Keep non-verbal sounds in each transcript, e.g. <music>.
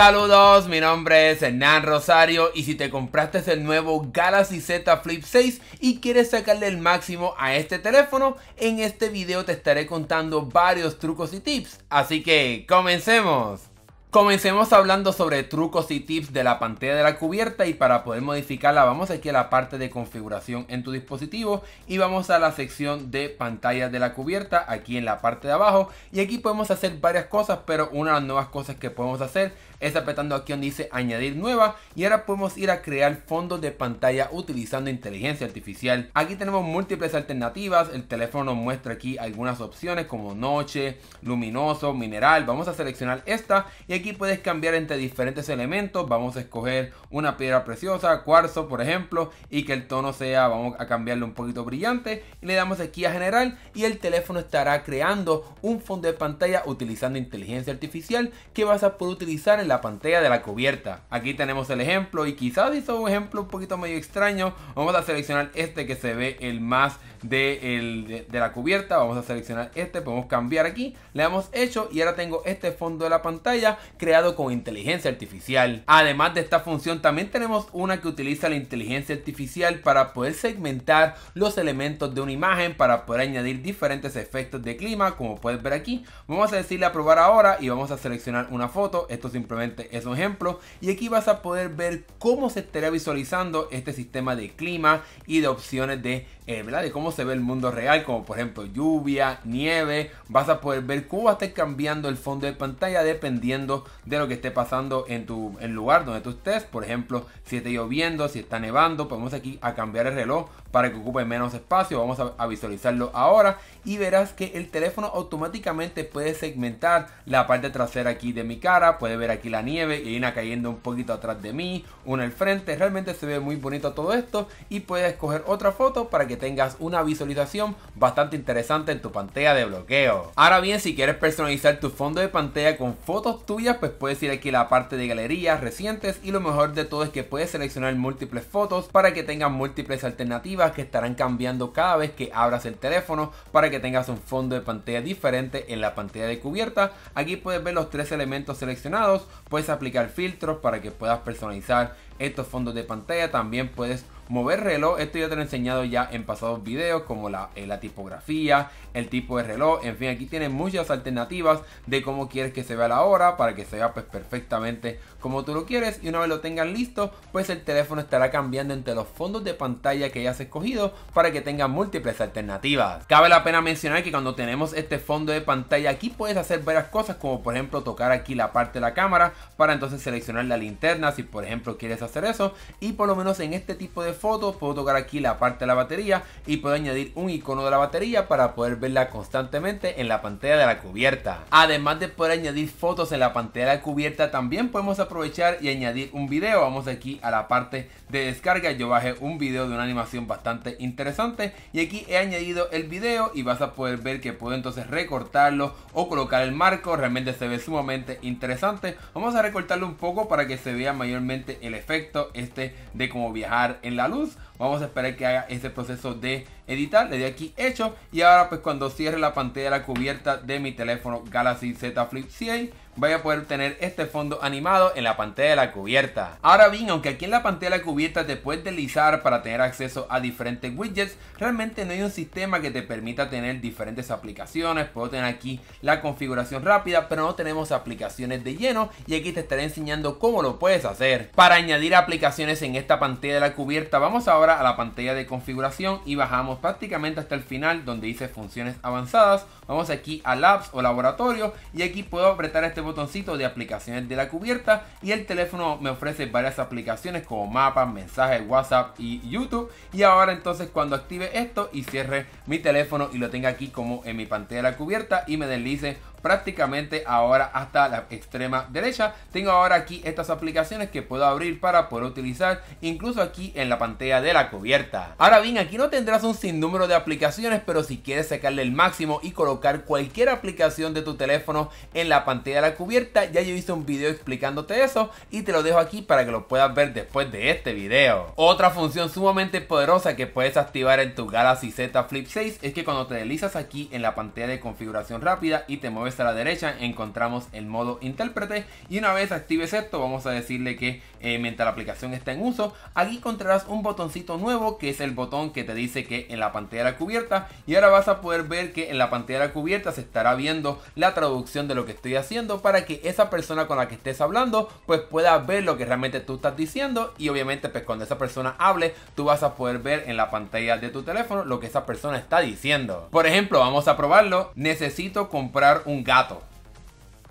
Saludos, mi nombre es Hernán Rosario y si te compraste el nuevo Galaxy Z Flip 6 y quieres sacarle el máximo a este teléfono, en este video te estaré contando varios trucos y tips, así que comencemos. Comencemos hablando sobre trucos y tips de la pantalla de la cubierta y para poder modificarla vamos aquí a la parte de configuración en tu dispositivo y vamos a la sección de pantalla de la cubierta aquí en la parte de abajo y aquí podemos hacer varias cosas pero una de las nuevas cosas que podemos hacer está apretando aquí donde dice añadir nueva y ahora podemos ir a crear fondos de pantalla utilizando inteligencia artificial. Aquí tenemos múltiples alternativas, el teléfono muestra aquí algunas opciones como noche, luminoso, mineral, vamos a seleccionar esta y aquí puedes cambiar entre diferentes elementos, vamos a escoger una piedra preciosa, cuarzo por ejemplo y que el tono sea, vamos a cambiarlo un poquito brillante y le damos aquí a general y el teléfono estará creando un fondo de pantalla utilizando inteligencia artificial que vas a poder utilizar en la pantalla de la cubierta. Aquí tenemos el ejemplo y quizás hizo un ejemplo un poquito medio extraño. Vamos a seleccionar este que se ve el más de, el, de la cubierta. Vamos a seleccionar este, podemos cambiar aquí. Le damos hecho y ahora tengo este fondo de la pantalla creado con inteligencia artificial. Además de esta función también tenemos una que utiliza la inteligencia artificial para poder segmentar los elementos de una imagen para poder añadir diferentes efectos de clima como puedes ver aquí. Vamos a decirle a probar ahora y vamos a seleccionar una foto. Esto simplemente es un ejemplo. Y aquí vas a poder ver cómo se estará visualizando este sistema de clima y de opciones de, eh, ¿verdad? de cómo se ve el mundo real, como por ejemplo lluvia, nieve. Vas a poder ver cómo va a estar cambiando el fondo de pantalla dependiendo de lo que esté pasando en tu lugar donde tú estés. Por ejemplo, si está lloviendo, si está nevando, podemos aquí a cambiar el reloj para que ocupe menos espacio. Vamos a, visualizarlo ahora y verás que el teléfono automáticamente puede segmentar la parte trasera aquí de mi cara. Puede ver aquí la nieve y cayendo un poquito atrás de mí, una al frente. Realmente se ve muy bonito todo esto y puedes escoger otra foto para que tengas una visualización bastante interesante en tu pantalla de bloqueo. Ahora bien, si quieres personalizar tu fondo de pantalla con fotos tuyas, pues puedes ir aquí a la parte de galerías recientes y lo mejor de todo es que puedes seleccionar múltiples fotos para que tengas múltiples alternativas que estarán cambiando cada vez que abras el teléfono para que tengas un fondo de pantalla diferente en la pantalla de cubierta. Aquí puedes ver los tres elementos seleccionados, puedes aplicar filtros para que puedas personalizar estos fondos de pantalla, también puedes mover reloj, esto ya te lo he enseñado ya en pasados videos como la, eh, la, tipografía, el tipo de reloj, en fin, aquí tienes muchas alternativas de cómo quieres que se vea la hora para que se vea pues perfectamente como tú lo quieres y una vez lo tengan listo, pues el teléfono estará cambiando entre los fondos de pantalla que hayas escogido para que tengan múltiples alternativas. Cabe la pena mencionar que cuando tenemos este fondo de pantalla aquí puedes hacer varias cosas como por ejemplo tocar aquí la parte de la cámara para entonces seleccionar la linterna si por ejemplo quieres hacer eso y por lo menos en este tipo de fotos puedo tocar aquí la parte de la batería y puedo añadir un icono de la batería para poder verla constantemente en la pantalla de la cubierta. Además de poder añadir fotos en la pantalla de la cubierta también podemos aprovechar y añadir un video. Vamos aquí a la parte de descarga. Yo bajé un video de una animación bastante interesante. Y aquí he añadido el video y vas a poder ver que puedo entonces recortarlo o colocar el marco. Realmente se ve sumamente interesante. Vamos a recortarlo un poco para que se vea mayormente el efecto este de cómo viajar en la luz. Vamos a esperar que haga ese proceso de editar, le doy aquí hecho y ahora pues cuando cierre la pantalla la cubierta de mi teléfono Galaxy Z Flip 6 voy a poder tener este fondo animado en la pantalla de la cubierta. Ahora bien, aunque aquí en la pantalla de la cubierta te puedes deslizar para tener acceso a diferentes widgets, realmente no hay un sistema que te permita tener diferentes aplicaciones. Puedo tener aquí la configuración rápida, pero no tenemos aplicaciones de lleno y aquí te estaré enseñando cómo lo puedes hacer. Para añadir aplicaciones en esta pantalla de la cubierta, vamos ahora a la pantalla de configuración y bajamos prácticamente hasta el final donde dice funciones avanzadas. Vamos aquí a labs o laboratorio y aquí puedo apretar este botoncito de aplicaciones de la cubierta y el teléfono me ofrece varias aplicaciones como mapas, mensajes, WhatsApp y YouTube. Y ahora entonces cuando active esto y cierre mi teléfono y lo tenga aquí como en mi pantalla de la cubierta y me deslice prácticamente ahora hasta la extrema derecha. Tengo ahora aquí estas aplicaciones que puedo abrir para poder utilizar incluso aquí en la pantalla de la cubierta. Ahora bien, aquí no tendrás un sinnúmero de aplicaciones, pero si quieres sacarle el máximo y colocar cualquier aplicación de tu teléfono en la pantalla de la cubierta, ya yo hice un video explicándote eso y te lo dejo aquí para que lo puedas ver después de este video. Otra función sumamente poderosa que puedes activar en tu Galaxy Z Flip 6 es que cuando te deslizas aquí en la pantalla de configuración rápida y te mueves a la derecha encontramos el modo intérprete y una vez actives esto vamos a decirle que eh, mientras la aplicación está en uso aquí encontrarás un botoncito nuevo que es el botón que te dice que en la pantalla cubierta y ahora vas a poder ver que en la pantalla cubierta se estará viendo la traducción de lo que estoy haciendo para que esa persona con la que estés hablando pues pueda ver lo que realmente tú estás diciendo y obviamente pues cuando esa persona hable tú vas a poder ver en la pantalla de tu teléfono lo que esa persona está diciendo por ejemplo vamos a probarlo necesito comprar un gato.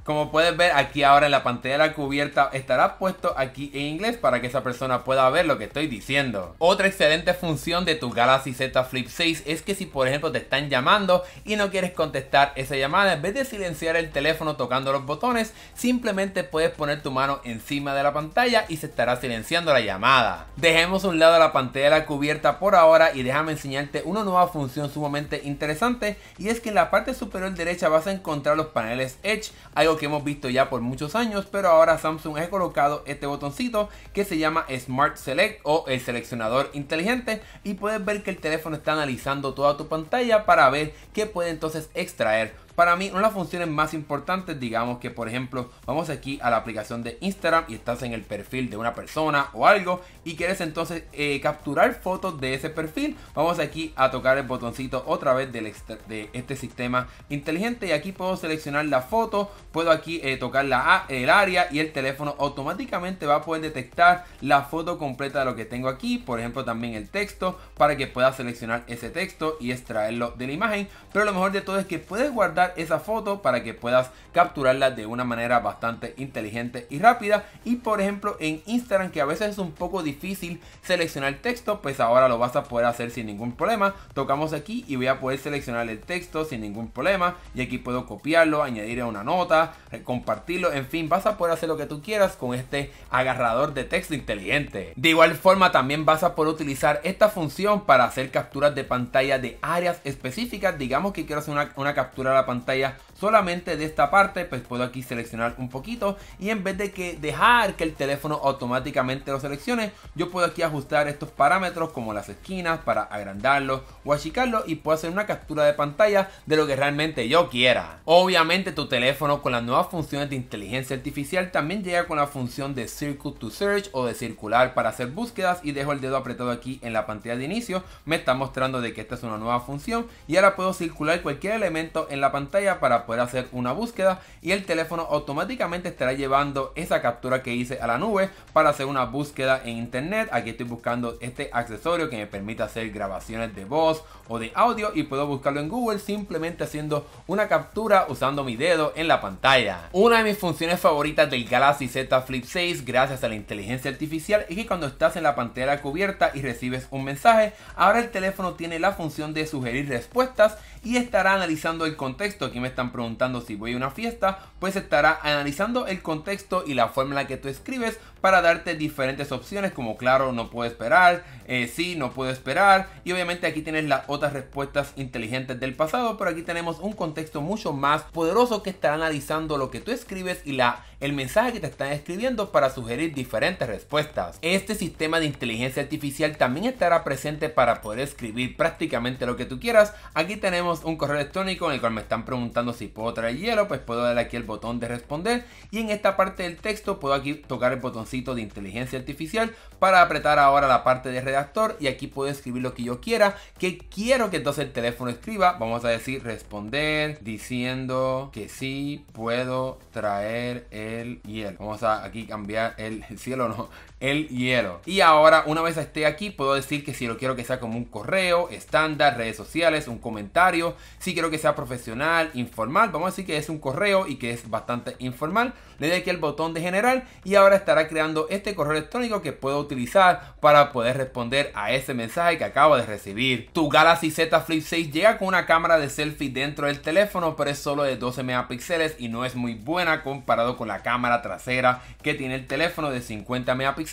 Como puedes ver aquí ahora en la pantalla de la cubierta estará puesto aquí en inglés para que esa persona pueda ver lo que estoy diciendo. Otra excelente función de tu Galaxy Z Flip 6 es que si por ejemplo te están llamando y no quieres contestar esa llamada, en vez de silenciar el teléfono tocando los botones, simplemente puedes poner tu mano encima de la pantalla y se estará silenciando la llamada. Dejemos un lado la pantalla de la cubierta por ahora y déjame enseñarte una nueva función sumamente interesante y es que en la parte superior derecha vas a encontrar los paneles Edge, algo que hemos visto ya por muchos años, pero ahora Samsung ha colocado este botoncito que se llama Smart Select o el seleccionador inteligente y puedes ver que el teléfono está analizando toda tu pantalla para ver qué puede entonces extraer para mí, una de las funciones más importantes, digamos que por ejemplo, vamos aquí a la aplicación de Instagram y estás en el perfil de una persona o algo y quieres entonces eh, capturar fotos de ese perfil, vamos aquí a tocar el botoncito otra vez del de este sistema inteligente y aquí puedo seleccionar la foto, puedo aquí eh, tocar el área y el teléfono automáticamente va a poder detectar la foto completa de lo que tengo aquí, por ejemplo también el texto para que puedas seleccionar ese texto y extraerlo de la imagen, pero lo mejor de todo es que puedes guardar esa foto para que puedas capturarla de una manera bastante inteligente y rápida. Y por ejemplo en Instagram que a veces es un poco difícil seleccionar texto, pues ahora lo vas a poder hacer sin ningún problema. Tocamos aquí y voy a poder seleccionar el texto sin ningún problema. Y aquí puedo copiarlo, añadir una nota, compartirlo, en fin, vas a poder hacer lo que tú quieras con este agarrador de texto inteligente. De igual forma también vas a poder utilizar esta función para hacer capturas de pantalla de áreas específicas. Digamos que quiero hacer una captura de la pantalla pantalla solamente de esta parte pues puedo aquí seleccionar un poquito y en vez de que dejar que el teléfono automáticamente lo seleccione yo puedo aquí ajustar estos parámetros como las esquinas para agrandarlo o achicarlo y puedo hacer una captura de pantalla de lo que realmente yo quiera obviamente tu teléfono con las nuevas funciones de inteligencia artificial también llega con la función de circle to search o de circular para hacer búsquedas y dejo el dedo apretado aquí en la pantalla de inicio me está mostrando de que esta es una nueva función y ahora puedo circular cualquier elemento en la pantalla para poder hacer una búsqueda y el teléfono automáticamente estará llevando esa captura que hice a la nube para hacer una búsqueda en internet. Aquí estoy buscando este accesorio que me permite hacer grabaciones de voz o de audio y puedo buscarlo en Google simplemente haciendo una captura usando mi dedo en la pantalla. Una de mis funciones favoritas del Galaxy Z Flip 6 gracias a la inteligencia artificial es que cuando estás en la pantalla cubierta y recibes un mensaje, ahora el teléfono tiene la función de sugerir respuestas y estará analizando el contexto. Aquí me están preguntando si voy a una fiesta, pues estará analizando el contexto y la forma en la que tú escribes para darte diferentes opciones como claro, no puedo esperar, eh, sí, no puedo esperar y obviamente aquí tienes las otras respuestas inteligentes del pasado, pero aquí tenemos un contexto mucho más poderoso que está analizando lo que tú escribes y la, el mensaje que te están escribiendo para sugerir diferentes respuestas. Este sistema de inteligencia artificial también estará presente para poder escribir prácticamente lo que tú quieras. Aquí tenemos un correo electrónico en el cual me están preguntando si puedo traer hielo, pues puedo dar aquí el botón de responder y en esta parte del texto puedo aquí tocar el botón de inteligencia artificial para apretar ahora la parte de redactor y aquí puedo escribir lo que yo quiera, que quiero que entonces el teléfono escriba, vamos a decir responder diciendo que sí puedo traer el hielo. Vamos a aquí cambiar el <laughs> cielo, no, el hielo. Y ahora, una vez esté aquí, puedo decir que si lo quiero que sea como un correo, estándar, redes sociales, un comentario, si quiero que sea profesional, informal, vamos a decir que es un correo y que es bastante informal, le doy aquí el botón de general y ahora estará creando este correo electrónico que puedo utilizar para poder responder a ese mensaje que acabo de recibir. Tu Galaxy Z Flip 6 llega con una cámara de selfie dentro del teléfono, pero es solo de 12 megapíxeles y no es muy buena comparado con la cámara trasera que tiene el teléfono de 50 megapíxeles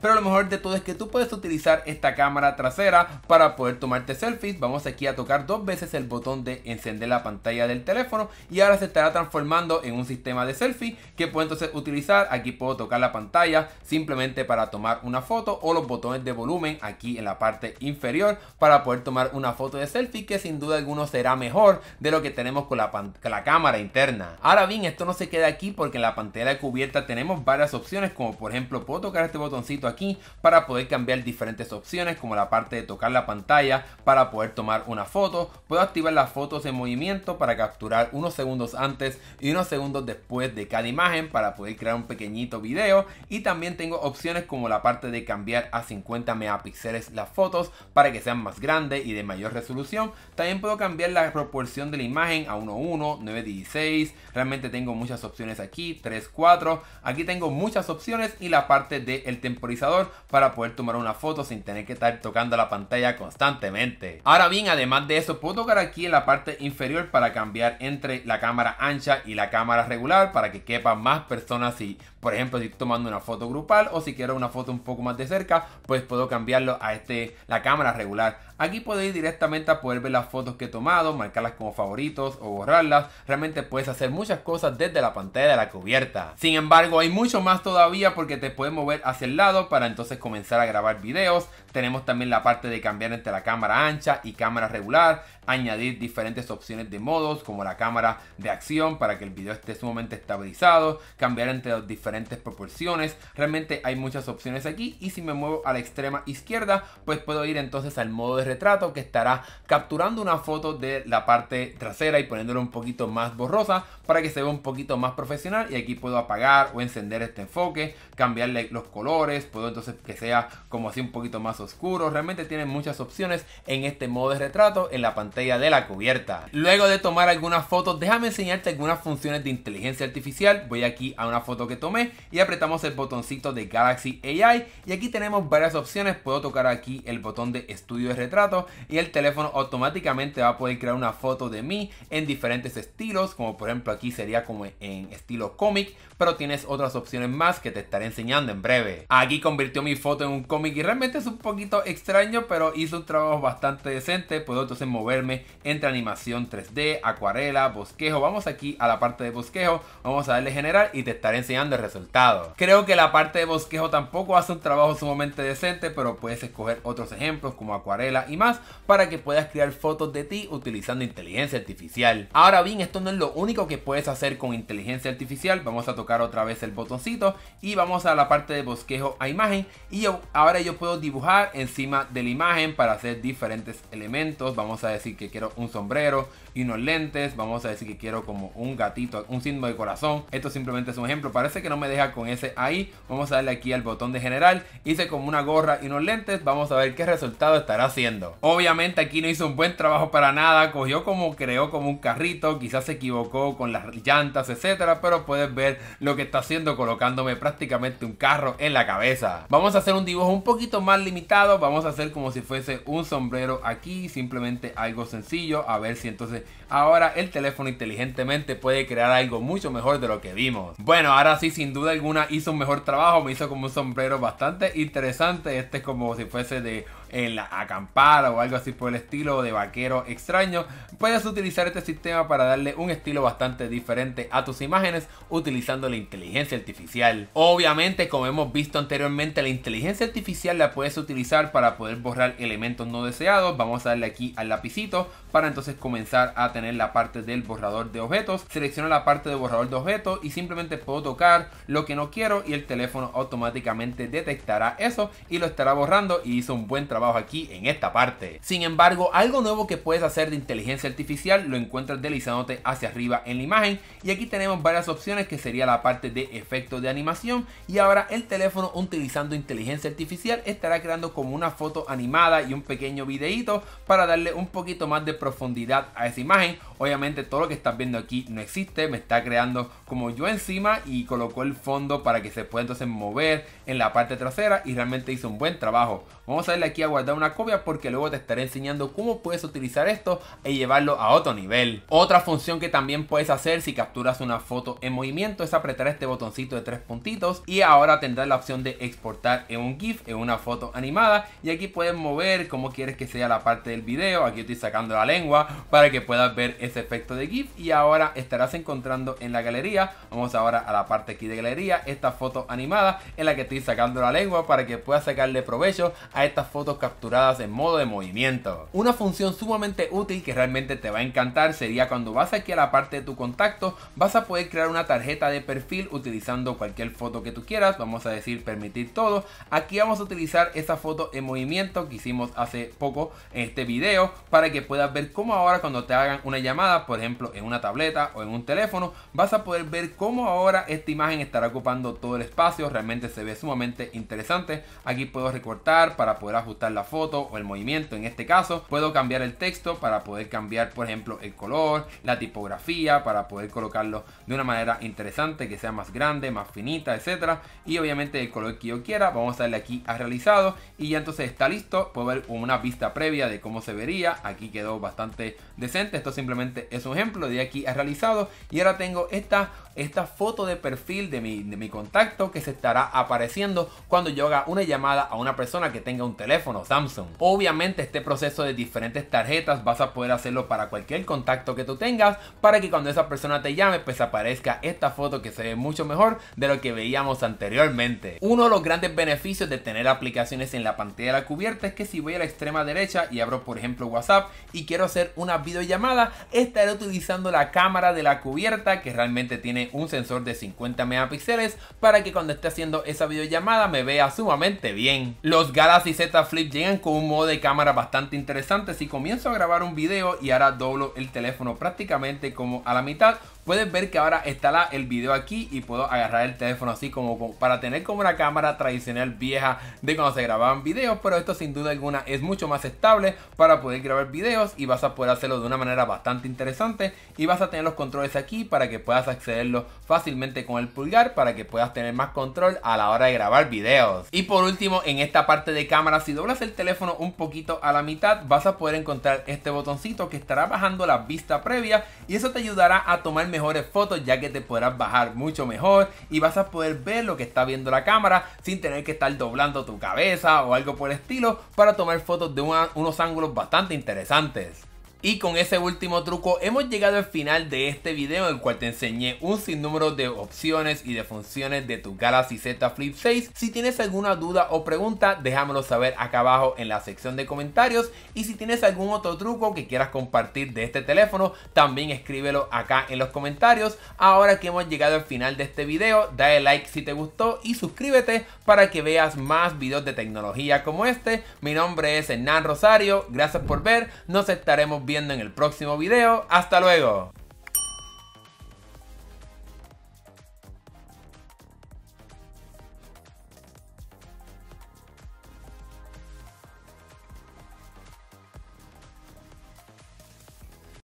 pero lo mejor de todo es que tú puedes utilizar esta cámara trasera para poder tomarte selfies. Vamos aquí a tocar dos veces el botón de encender la pantalla del teléfono y ahora se estará transformando en un sistema de selfie que puedo entonces utilizar. Aquí puedo tocar la pantalla simplemente para tomar una foto o los botones de volumen aquí en la parte inferior para poder tomar una foto de selfie que sin duda alguno será mejor de lo que tenemos con la, con la cámara interna. Ahora bien, esto no se queda aquí porque en la pantalla de cubierta tenemos varias opciones como por ejemplo puedo tocar este este botoncito aquí para poder cambiar diferentes opciones como la parte de tocar la pantalla para poder tomar una foto. Puedo activar las fotos en movimiento para capturar unos segundos antes y unos segundos después de cada imagen para poder crear un pequeñito video. Y también tengo opciones como la parte de cambiar a 50 megapíxeles las fotos para que sean más grandes y de mayor resolución. También puedo cambiar la proporción de la imagen a 1.1, 9.16. Realmente tengo muchas opciones aquí, 3.4. Aquí tengo muchas opciones y la parte de el temporizador para poder tomar una foto sin tener que estar tocando la pantalla constantemente. Ahora bien, además de eso, puedo tocar aquí en la parte inferior para cambiar entre la cámara ancha y la cámara regular para que quepa más personas si, por ejemplo, estoy tomando una foto grupal o si quiero una foto un poco más de cerca, pues puedo cambiarlo a este, la cámara regular. Aquí podéis directamente a poder ver las fotos que he tomado, marcarlas como favoritos o borrarlas. Realmente puedes hacer muchas cosas desde la pantalla de la cubierta. Sin embargo, hay mucho más todavía porque te puedes mover hacia el lado para entonces comenzar a grabar videos, tenemos también la parte de cambiar entre la cámara ancha y cámara regular, añadir diferentes opciones de modos como la cámara de acción para que el video esté sumamente estabilizado, cambiar entre las diferentes proporciones. Realmente hay muchas opciones aquí y si me muevo a la extrema izquierda, pues puedo ir entonces al modo de retrato que estará capturando una foto de la parte trasera y poniéndola un poquito más borrosa para que se vea un poquito más profesional y aquí puedo apagar o encender este enfoque, cambiarle los colores, puedo entonces que sea como así un poquito más Oscuros, Realmente tienen muchas opciones en este modo de retrato en la pantalla de la cubierta. Luego de tomar algunas fotos, déjame enseñarte algunas funciones de inteligencia artificial. Voy aquí a una foto que tomé y apretamos el botoncito de Galaxy AI y aquí tenemos varias opciones. Puedo tocar aquí el botón de estudio de retrato y el teléfono automáticamente va a poder crear una foto de mí en diferentes estilos, como por ejemplo aquí sería como en estilo cómic, pero tienes otras opciones más que te estaré enseñando en breve. Aquí convirtió mi foto en un cómic y realmente es poquito extraño, pero hizo un trabajo bastante decente. Puedo entonces moverme entre animación 3D, acuarela, bosquejo. Vamos aquí a la parte de bosquejo, vamos a darle general y te estaré enseñando el resultado. Creo que la parte de bosquejo tampoco hace un trabajo sumamente decente, pero puedes escoger otros ejemplos como acuarela y más para que puedas crear fotos de ti utilizando inteligencia artificial. Ahora bien, esto no es lo único que puedes hacer con inteligencia artificial. Vamos a tocar otra vez el botoncito y vamos a la parte de bosquejo a imagen y ahora yo puedo dibujar encima de la imagen para hacer diferentes elementos. Vamos a decir que quiero un sombrero, y unos lentes. Vamos a decir que quiero como un gatito, un signo de corazón. Esto simplemente es un ejemplo. Parece que no me deja con ese ahí. Vamos a darle aquí al botón de general. Hice como una gorra y unos lentes. Vamos a ver qué resultado estará haciendo. Obviamente aquí no hizo un buen trabajo para nada. Cogió como creó como un carrito. Quizás se equivocó con las llantas, etcétera. Pero puedes ver lo que está haciendo colocándome prácticamente un carro en la cabeza. Vamos a hacer un dibujo un poquito más limitado. Vamos a hacer como si fuese un sombrero aquí. Simplemente algo sencillo. A ver si entonces ahora el teléfono inteligentemente puede crear algo mucho mejor de lo que vimos. Bueno, ahora sí, sin duda alguna hizo un mejor trabajo, me hizo como un sombrero bastante interesante, este es como si fuese de en la acampada o algo así por el estilo de vaquero extraño, puedes utilizar este sistema para darle un estilo bastante diferente a tus imágenes utilizando la inteligencia artificial. Obviamente, como hemos visto anteriormente, la inteligencia artificial la puedes utilizar para poder borrar elementos no deseados. Vamos a darle aquí al lapicito para entonces comenzar a tener la parte del borrador de objetos. Selecciono la parte de borrador de objetos y simplemente puedo tocar lo que no quiero y el teléfono automáticamente detectará eso y lo estará borrando y hizo un buen trabajo aquí en esta parte. Sin embargo, algo nuevo que puedes hacer de inteligencia artificial lo encuentras deslizándote hacia arriba en la imagen y aquí tenemos varias opciones que sería la parte de efectos de animación y ahora el teléfono utilizando inteligencia artificial estará creando como una foto animada y un pequeño videito para darle un poquito más de profundidad a esa imagen. Obviamente todo lo que estás viendo aquí no existe, me está creando como yo encima y colocó el fondo para que se pueda entonces mover en la parte trasera y realmente hizo un buen trabajo. Vamos a darle aquí a guardar una copia porque luego te estaré enseñando cómo puedes utilizar esto y llevarlo a otro nivel. Otra función que también puedes hacer si capturas una foto en movimiento es apretar este botoncito de tres puntitos y ahora tendrás la opción de exportar en un GIF, en una foto animada y aquí puedes mover cómo quieres que sea la parte del video, aquí estoy sacando la lengua para que puedas ver ese efecto de GIF y ahora estarás encontrando en la galería, vamos ahora a la parte aquí de galería, esta foto animada en la que estoy sacando la lengua para que puedas sacarle provecho a estas fotos capturadas en modo de movimiento. Una función sumamente útil que realmente te va a encantar sería cuando vas aquí a la parte de tu contacto, vas a poder crear una tarjeta de perfil utilizando cualquier foto que tú quieras, vamos a decir permitir todo. Aquí vamos a utilizar esa foto en movimiento que hicimos hace poco en este video para que puedas ver cómo ahora cuando te hagan una llamada, por ejemplo en una tableta o en un teléfono, vas a poder ver cómo ahora esta imagen estará ocupando todo el espacio, realmente se ve sumamente interesante. Aquí puedo recortar para poder ajustar la foto o el movimiento en este caso. Puedo cambiar el texto para poder cambiar, por ejemplo, el color, la tipografía, para poder colocarlo de una manera interesante, que sea más grande, más finita, etcétera Y obviamente el color que yo quiera, vamos a darle aquí a realizado y ya entonces está listo. Puedo ver una vista previa de cómo se vería. Aquí quedó bastante decente. Esto simplemente es un ejemplo de aquí a realizado. Y ahora tengo esta, esta foto de perfil de mi, de mi contacto que se estará apareciendo cuando yo haga una llamada a una persona que tenga un teléfono Samsung. Obviamente este proceso de diferentes tarjetas vas a poder hacerlo para cualquier contacto que tú tengas para que cuando esa persona te llame pues aparezca esta foto que se ve mucho mejor de lo que veíamos anteriormente. Uno de los grandes beneficios de tener aplicaciones en la pantalla de la cubierta es que si voy a la extrema derecha y abro por ejemplo WhatsApp y quiero hacer una videollamada estaré utilizando la cámara de la cubierta que realmente tiene un sensor de 50 megapíxeles para que cuando esté haciendo esa videollamada me vea sumamente bien. Los Galaxy Z Flip llegan con un modo de cámara bastante interesante. Si comienzo a grabar un video y ahora doblo el teléfono prácticamente como a la mitad Puedes ver que ahora está el video aquí y puedo agarrar el teléfono así como, para tener como una cámara tradicional vieja de cuando se grababan videos, pero esto sin duda alguna es mucho más estable para poder grabar videos y vas a poder hacerlo de una manera bastante interesante y vas a tener los controles aquí para que puedas accederlos fácilmente con el pulgar para que puedas tener más control a la hora de grabar videos. Y por último, en esta parte de cámara, si doblas el teléfono un poquito a la mitad, vas a poder encontrar este botoncito que estará bajando la vista previa y eso te ayudará a tomar mejores fotos ya que te podrás bajar mucho mejor y vas a poder ver lo que está viendo la cámara sin tener que estar doblando tu cabeza o algo por el estilo para tomar fotos de unos ángulos bastante interesantes. Y con ese último truco hemos llegado al final de este video en el cual te enseñé un sinnúmero de opciones y de funciones de tu Galaxy Z Flip 6. Si tienes alguna duda o pregunta déjamelo saber acá abajo en la sección de comentarios y si tienes algún otro truco que quieras compartir de este teléfono también escríbelo acá en los comentarios. Ahora que hemos llegado al final de este video dale like si te gustó y suscríbete para que veas más videos de tecnología como este. Mi nombre es Hernán Rosario, gracias por ver, nos estaremos viendo en el próximo video. ¡Hasta luego!